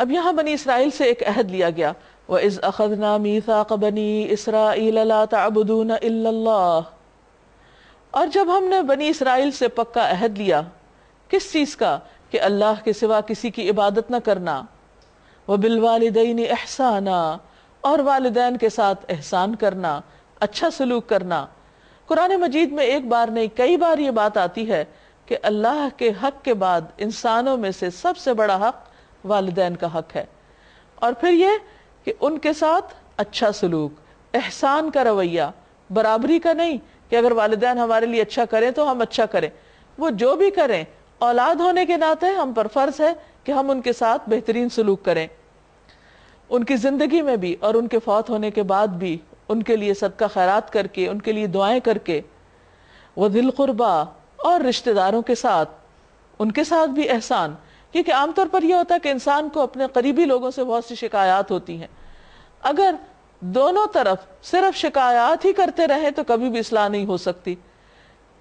अब यहाँ बनी इसराइल से एक अहद लिया गया वह इज़ अखदना मीसा कबनी इसरा और जब हमने बनी इसराइल से पक्का अहद लिया किस चीज़ का कि अल्लाह के सिवा किसी की इबादत न करना वह बिलवालदीन एहसाना और वालदेन के साथ एहसान करना अच्छा सलूक करना कुरान मजीद में एक बार नहीं कई बार ये बात आती है कि अल्लाह के हक के बाद इंसानों में से सबसे बड़ा हक वालदेन का हक है और फिर यह कि उनके साथ अच्छा सलूक एहसान का रवैया बराबरी का नहीं कि अगर वालदेन हमारे लिए अच्छा करें तो हम अच्छा करें वो जो भी करें औलाद होने के नाते हम पर फर्ज है कि हम उनके साथ बेहतरीन सलूक करें उनकी ज़िंदगी में भी और उनके फौत होने के बाद भी उनके लिए सदका खैरात करके उनके लिए दुआएं करके वह दिलकुरबा और रिश्तेदारों के साथ उनके साथ भी एहसान क्योंकि आमतौर पर यह होता है कि इंसान को अपने करीबी लोगों से बहुत सी शिकायत होती हैं अगर दोनों तरफ सिर्फ शिकायत ही करते रहे तो कभी भी इसलाह नहीं हो सकती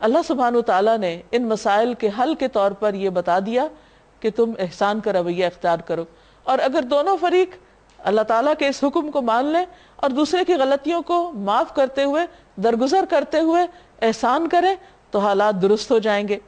अल्लाह सुबहान तला ने इन मसाइल के हल के तौर पर यह बता दिया कि तुम एहसान का रवैया अख्तियार करो और अगर दोनों फरीक अल्लाह ताला के इस हुक्म को मान लें और दूसरे की गलतियों को माफ़ करते हुए दरगुजर करते हुए एहसान करें तो हालात दुरुस्त हो जाएंगे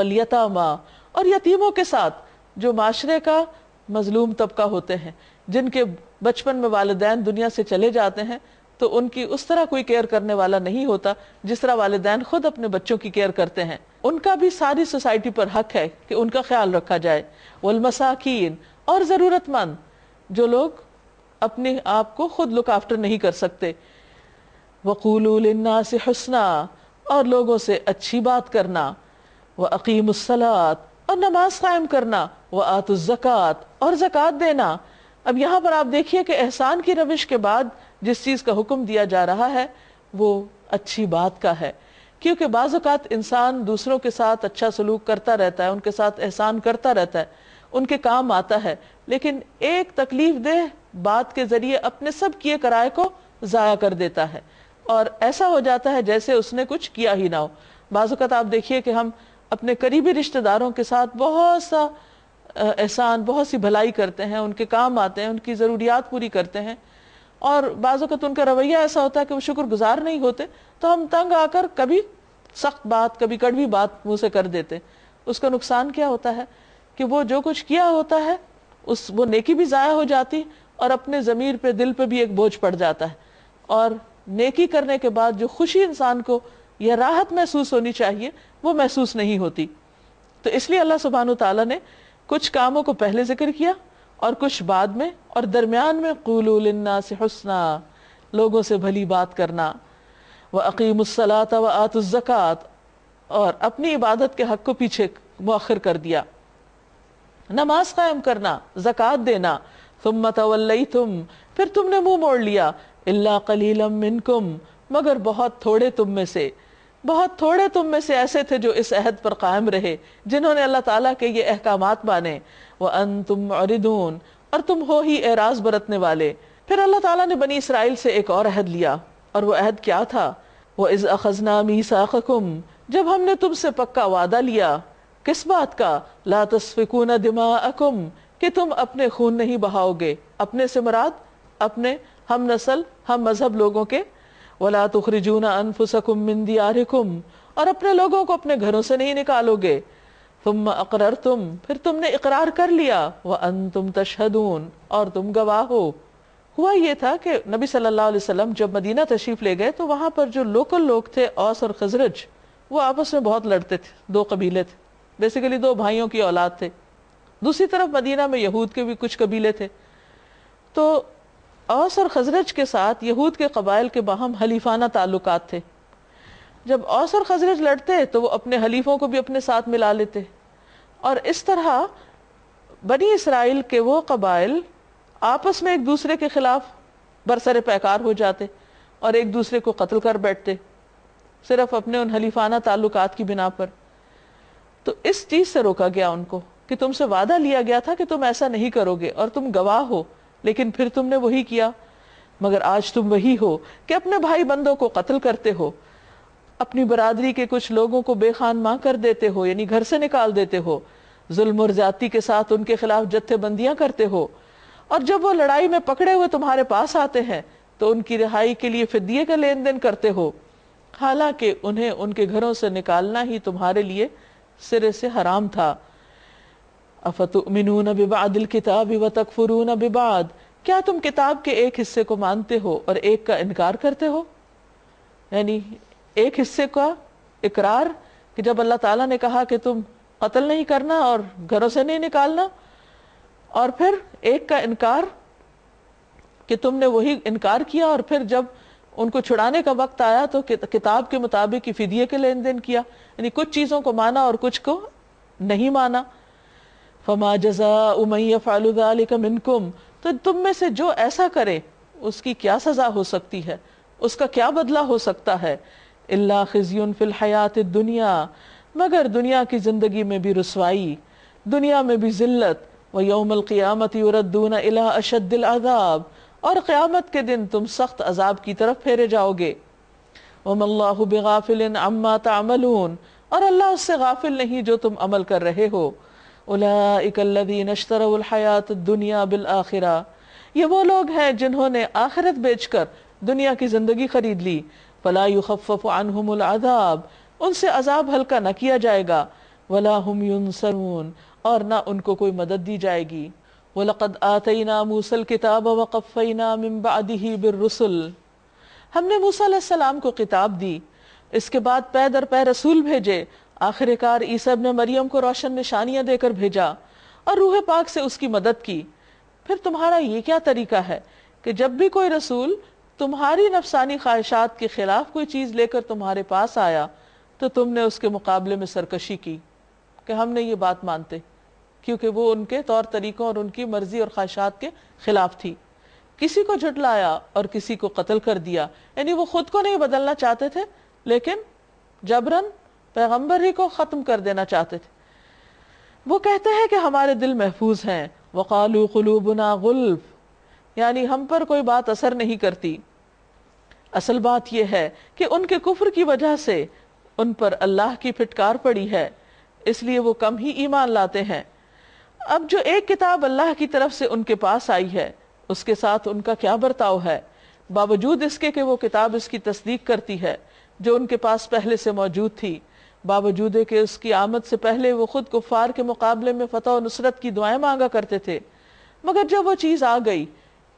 वलियता माँ और यतीमों के साथ जो माशरे का मजलूम तबका होते हैं जिनके बचपन में वालदेन दुनिया से चले जाते हैं तो उनकी उस तरह कोई केयर करने वाला नहीं होता जिस तरह वालदेन खुद अपने बच्चों की केयर करते हैं उनका भी सारी सोसाइटी पर हक है कि उनका ख्याल रखा जाए वलमसाकिन और ज़रूरतमंद जो लोग अपने आप को खुद लुक आफ्टर नहीं कर सकते वक़ूलना से हसना और लोगों से अच्छी बात करना व अकीमसलात और नमाज कायम करना व जक़ात और जक़ात देना अब यहाँ पर आप देखिए कि एहसान की रविश के बाद जिस चीज़ का हुक्म दिया जा रहा है वो अच्छी बात का है क्योंकि बाज़ात इंसान दूसरों के साथ अच्छा सलूक करता रहता है उनके साथ एहसान करता रहता है उनके काम आता है लेकिन एक तकलीफ देह बात के जरिए अपने सब किए कराए को ज़ाया कर देता है और ऐसा हो जाता है जैसे उसने कुछ किया ही ना हो बाज़ात आप देखिए कि हम अपने करीबी रिश्तेदारों के साथ बहुत सा एहसान बहुत सी भलाई करते हैं उनके काम आते हैं उनकी ज़रूरियात पूरी करते हैं और बाज़ उनका रवैया ऐसा होता है कि वो शुक्रगुजार नहीं होते तो हम तंग आकर कभी सख्त बात कभी कड़वी बात मुँह से कर देते उसका नुकसान क्या होता है कि वो जो कुछ किया होता है उस वो नेकी भी ज़ाया हो जाती और अपने ज़मीर पे दिल पे भी एक बोझ पड़ जाता है और नेकी करने के बाद जो खुशी इंसान को या राहत महसूस होनी चाहिए वो महसूस नहीं होती तो इसलिए अल्लाह सुबहान तला ने कुछ कामों को पहले जिक्र किया और कुछ बाद में और दरमियान में कूलना से हसना लोगों से भली बात करना व अकीमसलात व आतज़क़ात और अपनी इबादत के हक़ को पीछे मौखर कर दिया नमाज कायम करना ज़क़़त देना तुम मतवल्लई तुम फिर तुमने मुंह मोड़ लिया अल्ला कलीलम मिनकुम मगर बहुत थोड़े तुम में से बहुत थोड़े तुम में से ऐसे थे जो इस अहद पर कायम रहे जिन्होंने अल्लाह ताला के ये अहकाम माने वह अन तुम औरिदून और तुम हो ही एराज बरतने वाले फिर अल्लाह ताला ने बनी इसराइल से एक और अहद लिया और वह अहद क्या था वह इज़ अखजना मीसाकुम जब हमने तुमसे पक्का वादा लिया किस बात का ला तस्फिकून दिमा अकुम कि तुम अपने खून नहीं बहाओगे अपने से मराद अपने हम नस्ल हम मजहब लोगों के वला तुखरिजूना अनफुसकुम मिन दियारिकुम और अपने लोगों को अपने घरों से नहीं निकालोगे तुम अकरर तुम फिर तुमने इकरार कर लिया वह अन तुम तशहदून और तुम गवाह हो हुआ ये था कि नबी सल्लल्लाहु अलैहि वसल्लम जब मदीना तशरीफ ले गए तो वहाँ पर जो लोकल लोग थे औस और खजरज वो आपस में बहुत लड़ते थे दो कबीले थे बेसिकली दो भाइयों की औलाद थे दूसरी तरफ मदीना में यहूद के भी कुछ कबीले थे तो औस और खजरज के साथ यहूद के कबाइल के बाहम हलीफाना ताल्लुक थे जब औस और खजरज लड़ते तो वो अपने हलीफों को भी अपने साथ मिला लेते और इस तरह बनी इसराइल के वो कबाइल आपस में एक दूसरे के खिलाफ बरसर पैकार हो जाते और एक दूसरे को कत्ल कर बैठते सिर्फ अपने उन हलीफाना ताल्लुक की बिना पर तो इस चीज़ से रोका गया उनको कि तुमसे वादा लिया गया था कि तुम ऐसा नहीं करोगे और तुम गवाह हो लेकिन फिर तुमने वही किया मगर आज तुम वही हो कि अपने भाई बंदों को कत्ल करते हो अपनी बरादरी के कुछ लोगों को बेखान मां कर देते हो यानी घर से निकाल देते हो जुल्म और जाति के साथ उनके खिलाफ जत्थेबंदियां करते हो और जब वो लड़ाई में पकड़े हुए तुम्हारे पास आते हैं तो उनकी रिहाई के लिए फिदिये का लेन देन करते हो हालांकि उन्हें उनके घरों से निकालना ही तुम्हारे लिए सिरे से हराम था अफतमिन बिबादिल बिबाद क्या तुम किताब के एक हिस्से को मानते हो और एक का इनकार करते हो यानी एक हिस्से का इकरार कि जब अल्लाह ताला ने कहा कि तुम कत्ल नहीं करना और घरों से नहीं निकालना और फिर एक का इनकार कि तुमने वही इनकार किया और फिर जब उनको छुड़ाने का वक्त आया तो किताब के मुताबिक फिदिये के लेन देन किया यानी कुछ चीज़ों को माना और कुछ को नहीं माना फमा जजा उमैया फ़ालुदालिक मिनकुम तो तुम में से जो ऐसा करे उसकी क्या सज़ा हो सकती है उसका क्या बदला हो सकता है इल्ला खिजियन फिल हयात दुनिया मगर दुनिया की ज़िंदगी में भी रसवाई दुनिया में भी ज़िल्लत व यौमल क़ियामत अला इला आज़ाब और क़्यामत के दिन तुम सख्त अजाब की तरफ फेरे जाओगे वमल्लाह बेगाफिल अम्मा तमलून और अल्लाह उससे गाफिल नहीं जो तुम अमल कर रहे हो उलाकल्लिन अशतरहयात दुनिया बिल आखिरा ये वो लोग हैं जिन्होंने आखिरत बेचकर दुनिया की ज़िंदगी खरीद ली फला युखफ़ानहमदाब उनसे अजाब हल्का न किया जाएगा वला हम यूनसरून और न उनको कोई मदद दी जाएगी वलक़द आतना मूसल किताब वक़फ़ना मम्बादी बिररसल हमने मूसा सलाम को किताब दी इसके बाद पैदर दर पै रसूल भेजे आखिरकार ईसब ने मरियम को रोशन निशानियां देकर भेजा और रूह पाक से उसकी मदद की फिर तुम्हारा ये क्या तरीका है कि जब भी कोई रसूल तुम्हारी नफसानी ख्वाहिशात के खिलाफ कोई चीज़ लेकर तुम्हारे पास आया तो तुमने उसके मुकाबले में सरकशी की कि हम नहीं ये बात मानते क्योंकि वो उनके तौर तरीक़ों और उनकी मर्ज़ी और ख्वाहिशात के ख़िलाफ़ थी किसी को झुटलाया और किसी को कत्ल कर दिया यानी वो ख़ुद को नहीं बदलना चाहते थे लेकिन जबरन पैगम्बर ही को ख़त्म कर देना चाहते थे वो कहते हैं कि हमारे दिल महफूज हैं वक़ालू कलूबना गुल्फ यानी हम पर कोई बात असर नहीं करती असल बात यह है कि उनके कुफर की वजह से उन पर अल्लाह की फिटकार पड़ी है इसलिए वो कम ही ईमान लाते हैं अब जो एक किताब अल्लाह की तरफ से उनके पास आई है उसके साथ उनका क्या बर्ताव है बावजूद इसके कि वो किताब इसकी तस्दीक करती है जो उनके पास पहले से मौजूद थी बावजूद कि उसकी आमद से पहले वो खुद कुफार के मुकाबले में फतह और नुसरत की दुआएं मांगा करते थे मगर जब वो चीज़ आ गई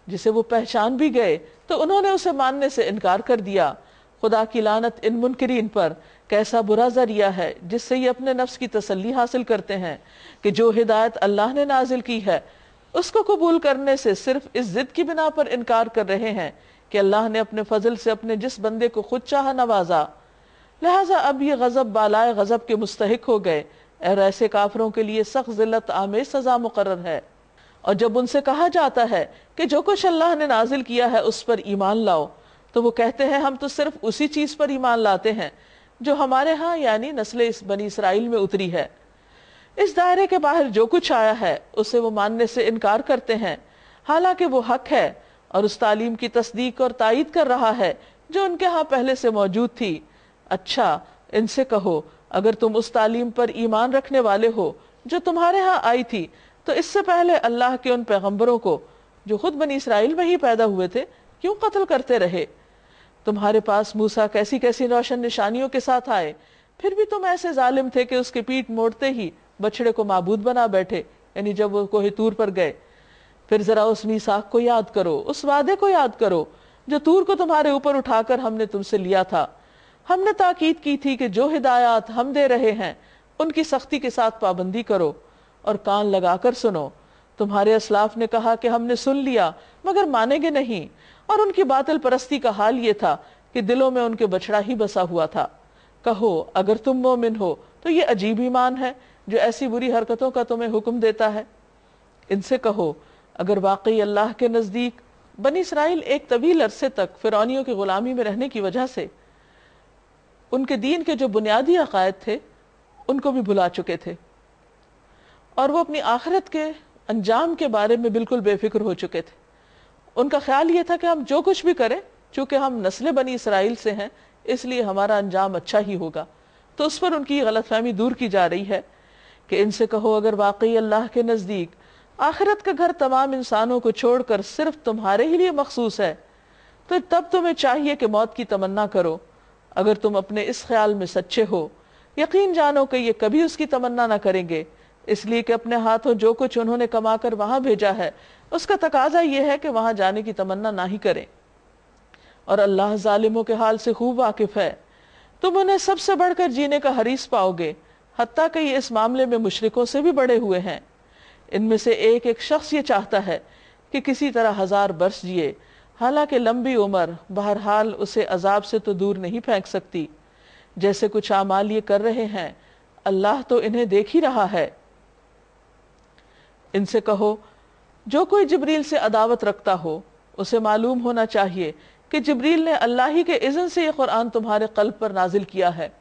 जिसे वो पहचान भी गए तो उन्होंने उसे मानने से इनकार कर दिया खुदा की लानत इन मुनकरीन पर कैसा बुरा जरिया है जिससे ये अपने नफ्स की तसल्ली हासिल करते हैं कि जो हिदायत अल्लाह ने नाजिल की है उसको कबूल करने से सिर्फ इस जिद की बिना पर इनकार कर रहे हैं कि अल्लाह ने अपने फजल से अपने जिस बंदे को खुद चाह नवाजा लिहाजा अब ये गज़ब बालाए गज़ब के मुस्तक हो गए और ऐसे काफरों के लिए सख्त जिलत आमेज सजा मुकर है और जब उनसे कहा जाता है कि जो कुछ अल्लाह ने नाजिल किया है उस पर ईमान लाओ तो वो कहते हैं हम तो सिर्फ उसी चीज़ पर ईमान लाते हैं जो हमारे यहाँ यानी नस्ल इस बनी इसराइल में उतरी है इस दायरे के बाहर जो कुछ आया है उसे वो मानने से इनकार करते हैं हालांकि वो हक है और उस तालीम की तस्दीक और तायद कर रहा है जो उनके यहाँ पहले से मौजूद थी अच्छा इनसे कहो अगर तुम उस तालीम पर ईमान रखने वाले हो जो तुम्हारे यहाँ आई थी तो इससे पहले अल्लाह के उन पैगम्बरों को जो खुद बनी इसराइल में ही पैदा हुए थे क्यों कत्ल करते रहे तुम्हारे पास मूसा कैसी कैसी रोशन निशानियों के साथ आए फिर भी तुम ऐसे जालिम थे कि उसके पीठ मोड़ते ही बछड़े को माबूद बना बैठे यानी जब वो कोहे तूर पर गए फिर जरा उस मीसाख को याद करो उस वादे को याद करो जो तूर को तुम्हारे ऊपर उठाकर हमने तुमसे लिया था हमने ताकीद की थी कि जो हिदायत हम दे रहे हैं उनकी सख्ती के साथ पाबंदी करो और कान लगाकर सुनो तुम्हारे असलाफ ने कहा कि हमने सुन लिया मगर मानेंगे नहीं और उनकी बातल परस्ती का हाल ये था कि दिलों में उनके बछड़ा ही बसा हुआ था कहो अगर तुम मोमिन हो तो ये अजीब ईमान है जो ऐसी बुरी हरकतों का तुम्हें हुक्म देता है इनसे कहो अगर वाकई अल्लाह के नज़दीक बनी इसराइल एक तवील अरसे तक फिरौनियों की गुलामी में रहने की वजह से उनके दीन के जो बुनियादी अकायद थे उनको भी भुला चुके थे और वो अपनी आखिरत के अंजाम के बारे में बिल्कुल बेफिक्र हो चुके थे उनका ख्याल ये था कि हम जो कुछ भी करें चूँकि हम नस्ल बनी इसराइल से हैं इसलिए हमारा अंजाम अच्छा ही होगा तो उस पर उनकी गलतफहमी दूर की जा रही है कि इनसे कहो अगर वाकई अल्लाह के नज़दीक आखिरत का घर तमाम इंसानों को छोड़कर सिर्फ तुम्हारे ही लिए मखसूस है तो तब तुम्हें चाहिए कि मौत की तमन्ना करो अगर तुम अपने इस ख्याल में सच्चे हो यकीन जानो कि ये कभी उसकी तमन्ना ना करेंगे इसलिए कि अपने हाथों जो कुछ उन्होंने कमाकर वहां भेजा है उसका तकाजा यह है कि वहां जाने की तमन्ना ना ही करें और अल्लाह जालिमों के हाल से खूब वाकिफ है तुम उन्हें सबसे बढ़कर जीने का हरीस पाओगे हती कि ये इस मामले में मुशरकों से भी बड़े हुए हैं इनमें से एक एक शख्स ये चाहता है कि किसी तरह हजार बरस जिए हालांकि लंबी उम्र बहरहाल उसे अजाब से तो दूर नहीं फेंक सकती जैसे कुछ आमाल ये कर रहे हैं अल्लाह तो इन्हें देख ही रहा है इनसे कहो जो कोई जबरील से अदावत रखता हो उसे मालूम होना चाहिए कि जबरील ने अल्लाह ही के इज़न से ये कुरान तुम्हारे कल्ब पर नाजिल किया है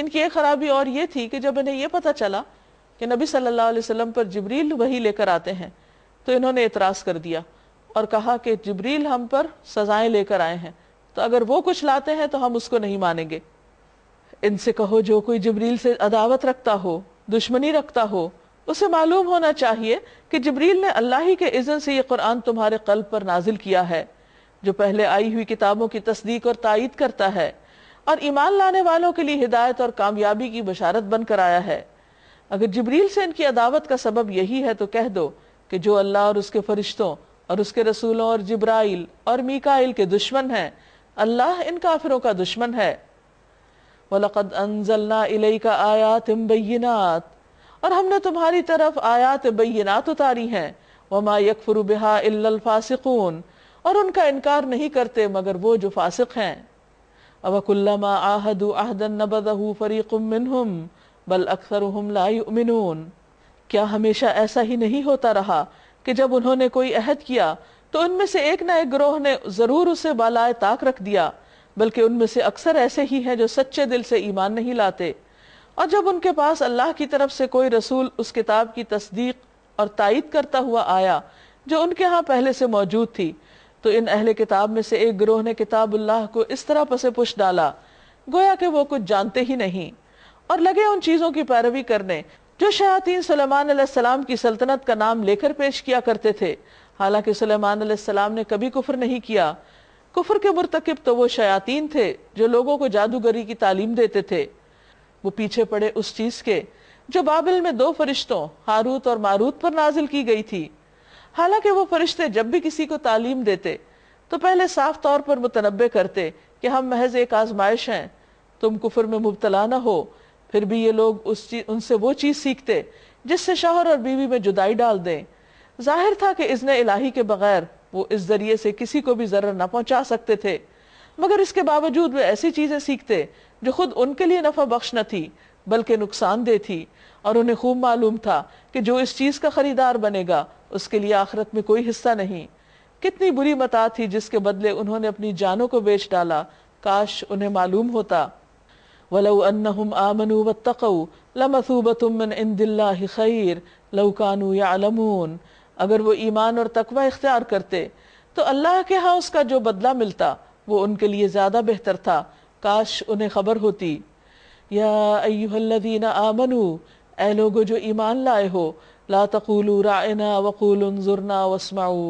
इनकी एक खराबी और ये थी कि जब इन्हें यह पता चला कि नबी सल्लल्लाहु अलैहि वसल्लम पर जबरील वही लेकर आते हैं तो इन्होंने एतराज़ कर दिया और कहा कि जबरील हम पर सजाएं लेकर आए हैं तो अगर वो कुछ लाते हैं तो हम उसको नहीं मानेंगे इनसे कहो जो कोई जबरील से अदावत रखता हो दुश्मनी रखता हो उसे मालूम होना चाहिए कि जबरील ने अल्लाह ही के इज़न से ये कुरान तुम्हारे कल्ब पर नाजिल किया है जो पहले आई हुई किताबों की तस्दीक और तायद करता है और ईमान लाने वालों के लिए हिदायत और कामयाबी की बशारत बनकर आया है अगर जबरील से इनकी अदावत का सबब यही है तो कह दो कि जो अल्लाह और उसके फरिश्तों और उसके रसूलों और जिब्राइल और मीकाइल के दुश्मन हैं अल्लाह इन काफिरों का दुश्मन है वलक़द अनजल्ला इलई का आयात बैनात और हमने तुम्हारी तरफ आयात बैनात उतारी हैं वमा यकफरु बिहा फासिकून और उनका इनकार नहीं करते मगर वो जो फासिक हैं अवकुल्लमा आहदु आहदन नबदहू फ़रीकुमिनहुम बल अक्सर ला युमिनून क्या हमेशा ऐसा ही नहीं होता रहा कि जब उन्होंने कोई अहद किया तो उनमें से एक ना एक ग्रोह ने जरूर उसे बालाए ताक रख दिया बल्कि उनमें से अक्सर ऐसे ही हैं जो सच्चे दिल से ईमान नहीं लाते और जब उनके पास अल्लाह की तरफ से कोई रसूल उस किताब की तस्दीक और तायद करता हुआ आया जो उनके यहाँ पहले से मौजूद थी तो इन अहले किताब में से एक ग्रोह ने किताब अल्लाह को इस तरह पसे पुष डाला गोया कि वो कुछ जानते ही नहीं और लगे उन चीज़ों की पैरवी करने जो शयातीन सलेमान की सल्तनत का नाम लेकर पेश किया करते थे हालांकि सलेमान ने कभी कुफर नहीं किया कुफर के मुरतकब तो वो शयातीन थे जो लोगों को जादूगरी की तालीम देते थे वो पीछे पड़े उस चीज के जो बाबिल में दो फरिश्तों हारूत और मारूत पर नाजिल की गई थी हालांकि वो फरिश्ते जब भी किसी को तालीम देते तो पहले साफ तौर पर मुतनबे करते कि हम महज एक आजमाइश हैं तुम कुफर में मुबतला ना हो फिर भी ये लोग उस चीज उनसे वो चीज़ सीखते जिससे शोहर और बीवी में जुदाई डाल दें जाहिर था कि इसने इलाही के बगैर वो इस जरिए से किसी को भी ज़र्र ना पहुंचा सकते थे मगर इसके बावजूद वे ऐसी चीज़ें सीखते जो खुद उनके लिए नफा बख्श न थी बल्कि नुकसानदेह थी और उन्हें खूब मालूम था कि जो इस चीज़ का ख़रीदार बनेगा उसके लिए आखिरत में कोई हिस्सा नहीं कितनी बुरी मता थी जिसके बदले उन्होंने अपनी जानों को बेच डाला काश उन्हें मालूम होता वलऊ انهم आमनु واتقوا لمثوبه من عند खैर خير لو كانوا يعلمون अगर वो ईमान और तकवा इख्तियार करते तो अल्लाह के यहाँ उसका जो बदला मिलता वो उनके लिए ज़्यादा बेहतर था काश उन्हें खबर होती या अयुहल्लदीना आमनु ए लोगो जो ईमान लाए हो ला तकूलू रायना वकूल उनजुरना वस्माऊ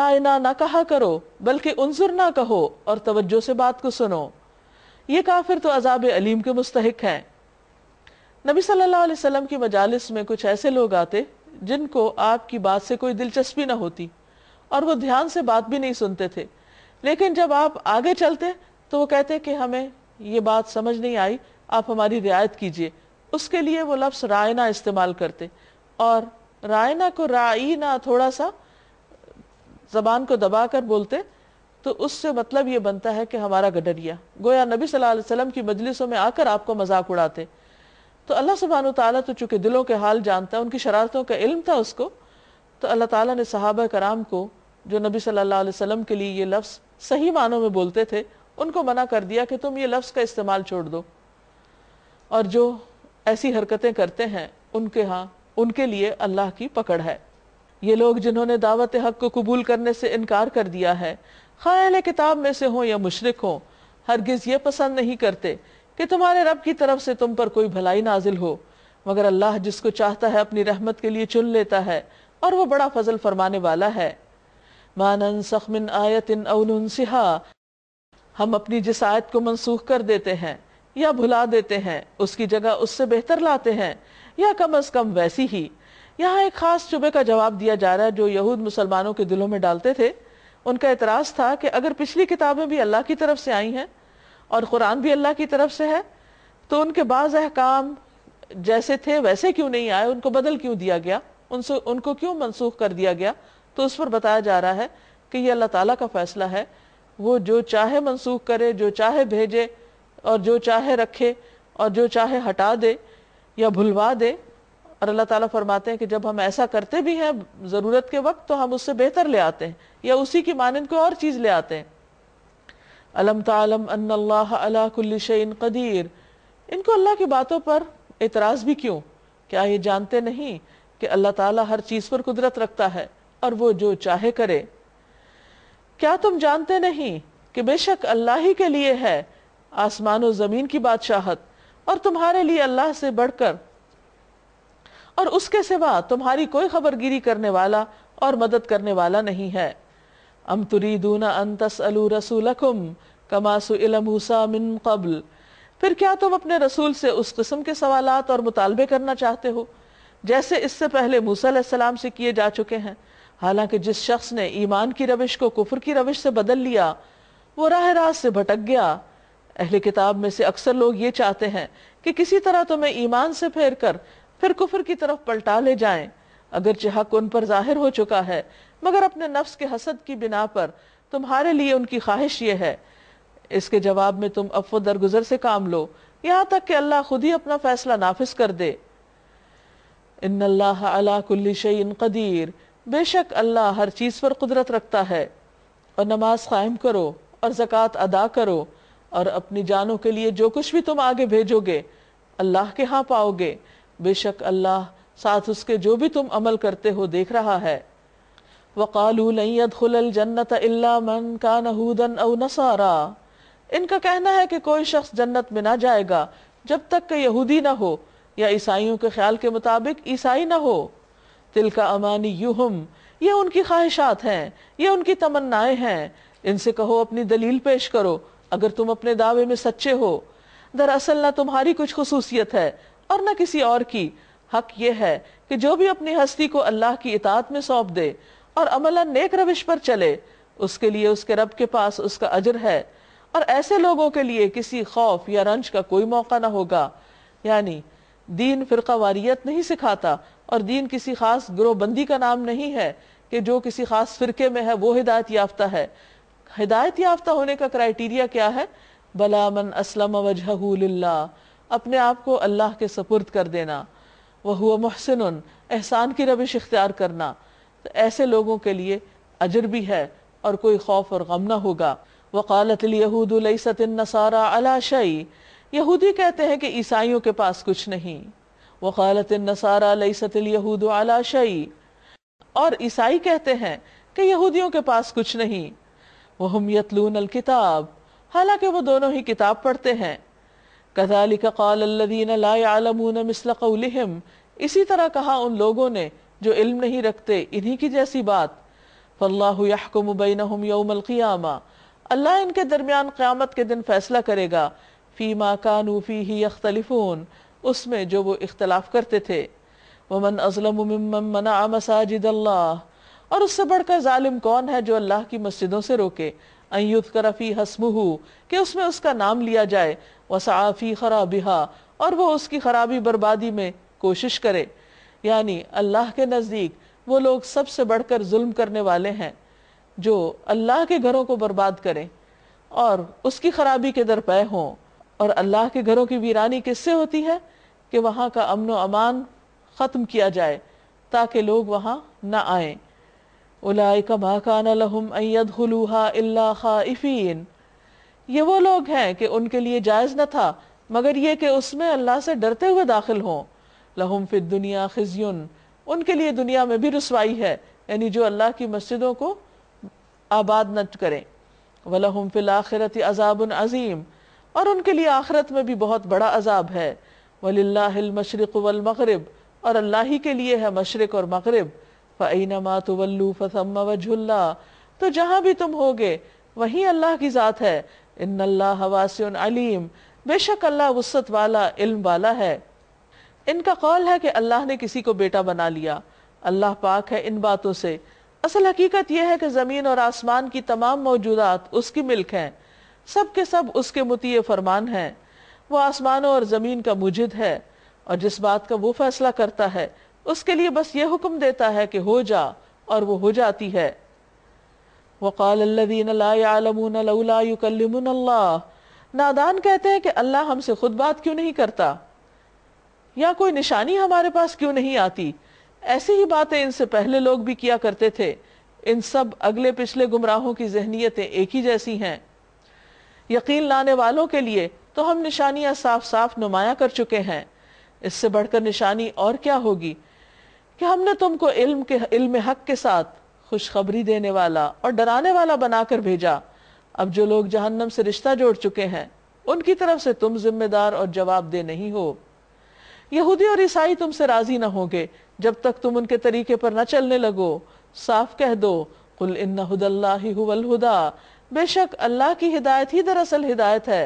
रायना ना कहा करो बल्कि उनजुरना कहो और तवज्जो से बात को सुनो ये काफिर तो अजाब अलीम के मुस्तक हैं नबी सल्लल्लाहु अलैहि वसल्लम की मजालस में कुछ ऐसे लोग आते जिनको आपकी बात से कोई दिलचस्पी ना होती और वो ध्यान से बात भी नहीं सुनते थे लेकिन जब आप आगे चलते तो वो कहते कि हमें ये बात समझ नहीं आई आप हमारी रियायत कीजिए उसके लिए वो लफ्स रायना इस्तेमाल करते और रायना को रायना थोड़ा सा जबान को दबा कर बोलते तो उससे मतलब ये बनता है कि हमारा गडरिया गोया नबी सल्लल्लाहु अलैहि वसल्लम की मजलिसों में आकर आपको मजाक उड़ाते तो अल्लाह सुबहान तला तो चूंकि दिलों के हाल जानता है उनकी शरारतों का इल्म था उसको तो अल्लाह ताला ने सहाबा कराम को जो नबी सल्लल्लाहु अलैहि वसल्लम के लिए ये लफ्ज़ सही मानों में बोलते थे उनको मना कर दिया कि तुम ये लफ्ज़ का इस्तेमाल छोड़ दो और जो ऐसी हरकतें करते हैं उनके यहाँ उनके लिए अल्लाह की पकड़ है ये लोग जिन्होंने दावत हक को कबूल करने से इनकार कर दिया है खायल किताब में से हो या मुशरक हो हरगिज़ ये पसंद नहीं करते कि तुम्हारे रब की तरफ से तुम पर कोई भलाई नाजिल हो मगर अल्लाह जिसको चाहता है अपनी रहमत के लिए चुन लेता है और वह बड़ा फजल फरमाने वाला है मानन सखमिन आयतिन सिहा हम अपनी जिस आयत को मनसूख कर देते हैं या भुला देते हैं उसकी जगह उससे बेहतर लाते हैं या कम अज कम वैसी ही यहाँ एक खास चुबे का जवाब दिया जा रहा है जो यहूद मुसलमानों के दिलों में डालते थे उनका एतराज़ था कि अगर पिछली किताबें भी अल्लाह की तरफ से आई हैं और क़ुरान भी अल्लाह की तरफ से है तो उनके बाज़ अहकाम जैसे थे वैसे क्यों नहीं आए उनको बदल क्यों दिया गया उनसे उनको क्यों मनसूख कर दिया गया तो उस पर बताया जा रहा है कि यह अल्लाह ताला का फ़ैसला है वो जो चाहे मनसूख करे जो चाहे भेजे और जो चाहे रखे और जो चाहे हटा दे या भुलवा दे और अल्लाह ताला फरमाते हैं कि जब हम ऐसा करते भी हैं ज़रूरत के वक्त तो हम उससे बेहतर ले आते हैं या उसी की मानन कोई और चीज़ ले आते हैं अलम तालम अल्लाह कदीर इनको अल्लाह की बातों पर एतराज़ भी क्यों क्या ये जानते नहीं कि अल्लाह ताला हर चीज़ पर कुदरत रखता है और वो जो चाहे करे क्या तुम जानते नहीं कि बेशक अल्लाह ही के लिए है आसमान और ज़मीन की बादशाहत और तुम्हारे लिए अल्लाह से बढ़कर और उसके सिवा तुम्हारी कोई खबरगिरी करने वाला और मदद करने वाला नहीं है अम तुरीदून अंतस अलू रसूलकुम कमासु इलमूसा मिन कबल फिर क्या तुम अपने रसूल से उस किस्म के सवालात और मुतालबे करना चाहते हो जैसे इससे पहले मूसा से किए जा चुके हैं हालांकि जिस शख्स ने ईमान की रविश को कुफर की रविश से बदल लिया वो राह राह से भटक गया अहले किताब में से अक्सर लोग ये चाहते हैं कि किसी तरह तुम्हें ईमान से फेर कर फिर कुफर की तरफ पलटा ले जाएं अगरचे हक उन पर जाहिर हो चुका है मगर अपने नफ्स के हसद की बिना पर तुम्हारे लिए उनकी ख्वाहिश ये है इसके जवाब में तुम अफ दरगुजर से काम लो यहाँ तक कि अल्लाह खुद ही अपना फैसला नाफिज कर दे इन अल्लाह अला कुल्ली कदीर बेशक अल्लाह हर चीज़ पर कुदरत रखता है और नमाज कायम करो और ज़क़़त अदा करो और अपनी जानों के लिए जो कुछ भी तुम आगे भेजोगे अल्लाह के यहाँ पाओगे बेशक अल्लाह साथ उसके जो भी तुम अमल करते हो देख रहा है वकालू लयदल जन्नत अल्ला मन का नहूदन अव नसारा इनका कहना है कि कोई शख्स जन्नत में ना जाएगा जब तक कि यहूदी ना हो या ईसाइयों के ख्याल के मुताबिक ईसाई ना हो तिल का अमानी युहम ये उनकी ख्वाहिशात हैं ये उनकी तमन्नाएं हैं इनसे कहो अपनी दलील पेश करो अगर तुम अपने दावे में सच्चे हो दरअसल ना तुम्हारी कुछ खसूसियत है और ना किसी और की हक यह है कि जो भी अपनी हस्ती को अल्लाह की इतात में सौंप दे और अमला नेक रविश पर चले उसके लिए उसके रब के पास उसका अजर है और ऐसे लोगों के लिए किसी खौफ या रंज का कोई मौका ना होगा यानी दीन फिरका वारियत नहीं सिखाता और दीन किसी खास ग्रोहबंदी का नाम नहीं है कि जो किसी खास फिरके में है वो हिदायत याफ्ता है हिदायत याफ्ता होने का क्राइटीरिया क्या है बलामन मन असलम वजह अपने आप को अल्लाह के सपुर्द कर देना वह हुआ मोहसिन एहसान की रविश इख्तियार करना तो ऐसे लोगों के लिए अजर भी है और कोई खौफ और गम ना होगा वकालत यहूदारा अलाशाई यहूदी कहते हैं कि ईसाइयों के पास कुछ नहीं वकालत नसारा लईसत यहूद अलाशाई और ईसाई कहते हैं कि यहूदियों के पास कुछ नहीं वह यतलून अल किताब हालांकि वो दोनों ही किताब पढ़ते हैं कदालिका काल अल्लदीन लामून मिसल कौलहम इसी तरह कहा उन लोगों ने जो इल्म नहीं रखते इन्हीं की जैसी बात फ़ल्लाकुमुबैनहम यौमलक़ियामा अल्लाह इनके दरमियान क़्यामत के दिन फ़ैसला करेगा फ़ी माँ कानूफ़ी ही यख्तलिफून उसमें जो वो इख्तलाफ करते थे वमन अज़लमना मसाजिद अल्लाह और उससे बढ़कर ालिम कौन है जो अल्लाह की मस्जिदों से रोके अयुत करफ़ी हसमहू कि उसमें उसका नाम लिया जाए वसाफ़ी खराबिहा और वह उसकी खराबी बर्बादी में कोशिश करे यानी अल्लाह के नज़दीक वो लोग सबसे बढ़कर जुल्म करने वाले हैं जो अल्लाह के घरों को बर्बाद करें और उसकी खराबी के दर पे हों और अल्लाह के घरों की वीरानी किससे होती है कि वहाँ का अमन अमान ख़त्म किया जाए ताकि लोग वहाँ ना आए उलाइका माकान लहम अयद हलूहा अल्ला ख़ाइफीन ये वो लोग हैं कि उनके लिए जायज़ न था मगर ये कि उसमें अल्लाह से डरते हुए दाखिल हों लहुम फिर दुनिया खिज्युन उनके लिए दुनिया में भी रसवाई है यानी जो अल्लाह की मस्जिदों को आबाद न करें वलहुम फिल आखिरत अजाब अज़ीम और उनके लिए आखिरत में भी बहुत बड़ा अजाब है वलिल्लामशरक वलमगरब और अल्लाह ही के लिए है मशरक और मगरब फ़ैनमा तवल्लू फ़सम वजुल्ला तो जहाँ भी तुम होगे वहीं अल्लाह की ज़ात है इन अल्लाह अलीम बेशक अल्लाह वसत वाला इल्म वाला है इनका कौल है कि अल्लाह ने किसी को बेटा बना लिया अल्लाह पाक है इन बातों से असल हकीकत यह है कि ज़मीन और आसमान की तमाम मौजूदात उसकी मिल्क हैं सब के सब उसके मुती फरमान हैं वह आसमानों और ज़मीन का मुजिद है और जिस बात का वो फैसला करता है उसके लिए बस ये हुक्म देता है कि हो जा और वो हो जाती है वक़ाल नादान कहते हैं कि अल्लाह हमसे खुद बात क्यों नहीं करता या कोई निशानी हमारे पास क्यों नहीं आती ऐसी ही बातें इनसे पहले लोग भी किया करते थे इन सब अगले पिछले गुमराहों की जहनीतें एक ही जैसी हैं यकीन लाने वालों के लिए तो हम निशानियां साफ साफ नुमाया कर चुके हैं इससे बढ़कर निशानी और क्या होगी कि हमने तुमको इल्म के इल्म हक के साथ खुशखबरी देने वाला और डराने वाला बनाकर भेजा अब जो लोग जहन्नम से रिश्ता जोड़ चुके हैं उनकी तरफ से तुम जिम्मेदार और जवाबदेह नहीं हो यहूदी और ईसाई तुमसे राजी ना होंगे जब तक तुम उनके तरीके पर ना चलने लगो साफ कह दो कुल इन्ना हुदा बेशक अल्लाह की हिदायत ही दरअसल हिदायत है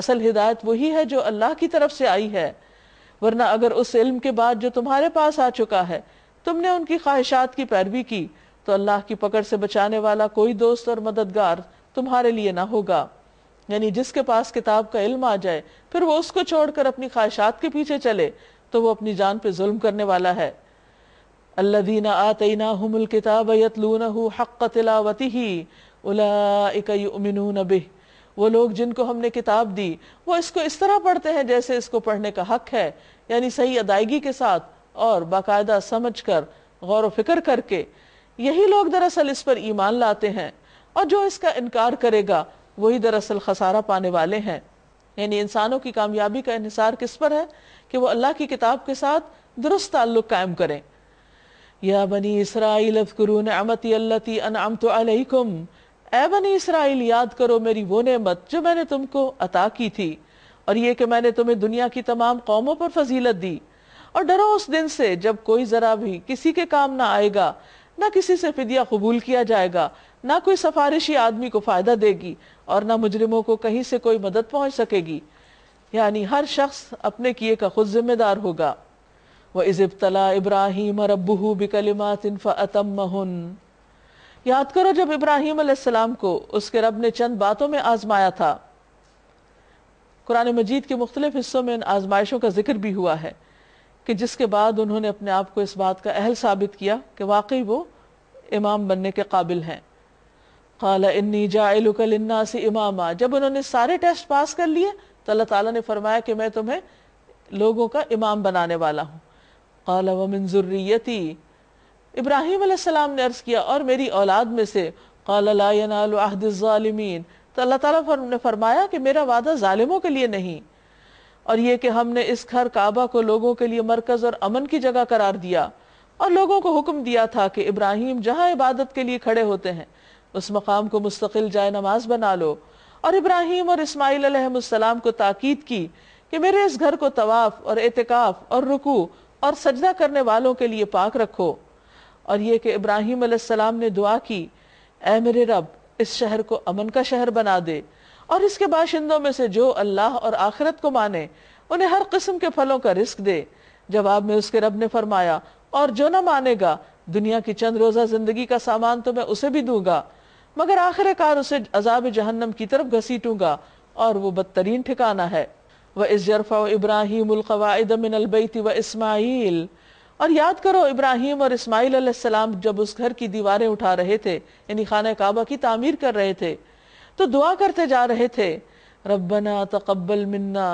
असल हिदायत वही है जो अल्लाह की तरफ से आई है वरना अगर उस इल्म के बाद जो तुम्हारे पास आ चुका है तुमने उनकी ख्वाहिशात की पैरवी की तो अल्लाह की पकड़ से बचाने वाला कोई दोस्त और मददगार तुम्हारे लिए ना होगा यानी जिसके पास किताब का इल्म आ जाए फिर वो उसको छोड़कर अपनी ख्वाहिशात के पीछे चले तो वो अपनी जान पे जुल्म करने वाला है अल्लादीना आतना हमल किताब यतलून हक़ तिलावती ही उलामिन बिह वो लोग जिनको हमने किताब दी वो इसको इस तरह पढ़ते हैं जैसे इसको पढ़ने का हक है यानी सही अदायगी के साथ और बाकायदा समझ कर गौर व फिक्र करके यही लोग दरअसल इस पर ईमान लाते हैं और जो इसका इनकार करेगा वही दरअसल खसारा पाने वाले हैं यानी इंसानों की कामयाबी का इसार किस पर है कि वो अल्लाह की किताब के साथ दुरुस्त ताल्लुक कायम करें या बनी इसराइल अमती अल्लती तो अलकुम ए बनी इसराइल याद करो मेरी वो नेमत जो मैंने तुमको अता की थी और ये कि मैंने तुम्हें दुनिया की तमाम कौमों पर फजीलत दी और डरो उस दिन से जब कोई ज़रा भी किसी के काम ना आएगा ना किसी से फिदिया कबूल किया जाएगा ना कोई सफारिशी आदमी को फायदा देगी और ना मुजरिमों को कहीं से कोई मदद पहुंच सकेगी यानी हर शख्स अपने किए का खुद जिम्मेदार होगा वह इज़बतला इब्राहिम रबू बिकलिमात याद करो जब इब्राहिम अलैहिस्सलाम को उसके रब ने चंद बातों में आजमाया था कुरान मजीद के मुख्तलिफ हिस्सों में इन आजमाइशों का जिक्र भी हुआ है कि जिसके बाद उन्होंने अपने आप को इस बात का अहल साबित किया कि वाकई वो इमाम बनने के काबिल हैं काला इन्नी जासी इमामा जब उन्होंने सारे टेस्ट पास कर लिए तो अल्लाह ताला ने फरमाया कि मैं तुम्हें लोगों का इमाम बनाने वाला हूँ काला वमिन ज़ुर्रियती इब्राहिम सलाम ने अर्ज़ किया और मेरी औलाद में से कालामीन तो अल्लाह ताला ने फरमाया कि मेरा वादा ालिमों के लिए नहीं और ये कि हमने इस घर काबा को लोगों के लिए मरकज़ और अमन की जगह करार दिया और लोगों को हुक्म दिया था कि इब्राहिम जहाँ इबादत के लिए खड़े होते हैं उस मकाम को मुस्तकिल जाए नमाज बना लो और इब्राहिम और इसमाईलम को ताकीद की कि मेरे इस घर को तवाफ़ और एहतिकाफ़ और रुकू और सजदा करने वालों के लिए पाक रखो और ये कि इब्राहिम अलैहिस्सलाम ने दुआ की ए मेरे रब इस शहर को अमन का शहर बना दे और इसके बाशिंदों में से जो अल्लाह और आखिरत को माने उन्हें हर किस्म के फलों का रिस्क दे जवाब में उसके रब ने फरमाया और जो ना मानेगा दुनिया की चंद रोज़ा ज़िंदगी का सामान तो मैं उसे भी दूंगा मगर आखिरकार उसे अजाब जहन्नम की तरफ घसीटूंगा और वो बदतरीन ठिकाना है वह इस जरफा इब्राहिम व इसमाइल और याद करो इब्राहिम और इस्माइल अलैहिस्सलाम जब उस घर की दीवारें उठा रहे थे यानी खाना काबा की तामीर कर रहे थे तो दुआ करते जा रहे थे रब्बना तकबल मन्ना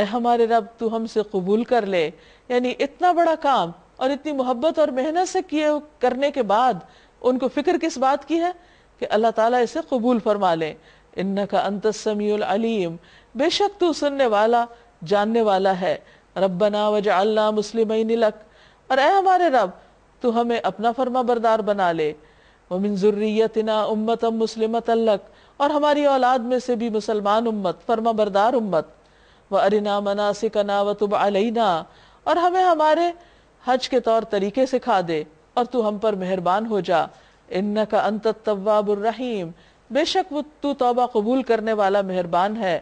ए हमारे रब तू हमसे कबूल कर ले यानी इतना बड़ा काम और इतनी मोहब्बत और मेहनत से किए करने के बाद उनको फिक्र किस बात की है कि अल्लाह ताला इसे कबूल फरमा लें इन्ना का अन्तसमीम बेशक तू सुनने वाला जानने वाला है रबना वजल्ला मुस्लिम लक और ए हमारे रब तू हमें अपना फरमा बरदार बना ले वमिन ज़ुर्रियतना उम्मत मुस्लिमत लक और हमारी औलाद में से भी मुसलमान उम्मत फरमा बरदार उम्मत व अरिना मनासिकना व तुब अलना और हमें हमारे हज के तौर तरीके सिखा दे और तू हम पर मेहरबान हो जा इन्न का अंत तवाबुररहीम बेशक वो तू तोबा कबूल करने वाला मेहरबान है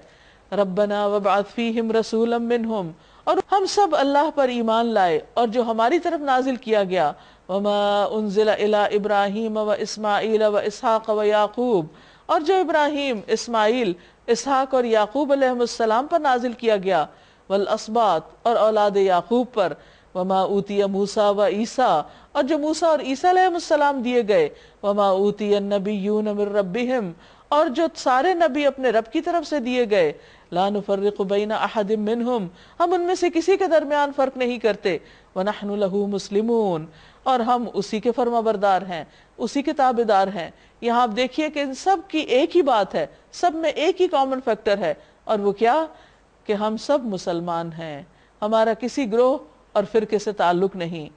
रबना वबाफ़ीम रसूलम मिनहुम और हम सब अल्लाह पर ईमान लाए और जो हमारी तरफ नाजिल किया गया वमा उनजिला इला इब्राहिम व इसमाइल व इसहाक व याकूब और जो इब्राहिम इसमाइल इसहाक और याकूब अलैहिस्सलाम पर नाजिल किया गया वल असबात और औलाद याकूब पर वमा ऊतिया मूसा व ईसा और जो मूसा और ईसा दिए गए वमाऊती नबी और जो सारे नबी अपने रब की तरफ से दिए गए लानुफर्रबैन अहदम हम उनमें से किसी के दरमियान फ़र्क नहीं करते वनहनु मुस्लिम और हम उसी के फर्माबरदार हैं उसी के ताबेदार हैं यहाँ आप देखिए कि इन सब की एक ही बात है सब में एक ही कॉमन फैक्टर है और वो क्या कि हम सब मुसलमान हैं हमारा किसी ग्रोह और फिरके से ताल्लुक नहीं